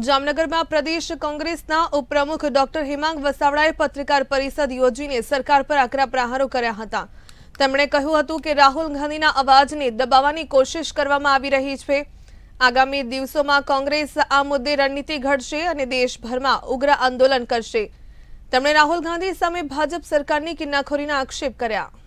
जामनगर में प्रदेश कांग्रेस उप्रमुख डॉक्टर हिमांग वसावड़ाए पत्रकार परिषद योजने सरकार पर आकरा प्रहारों कर कहूं कि राहुल गांधी अवाज ने दबावा कोशिश कर आगामी दिवसों में कांग्रेस आ मुद्दे रणनीति घड़ और देशभर में उग्र आंदोलन करते राहुल गांधी साजप सरकार की किन्नाखोरी आक्षेप कराया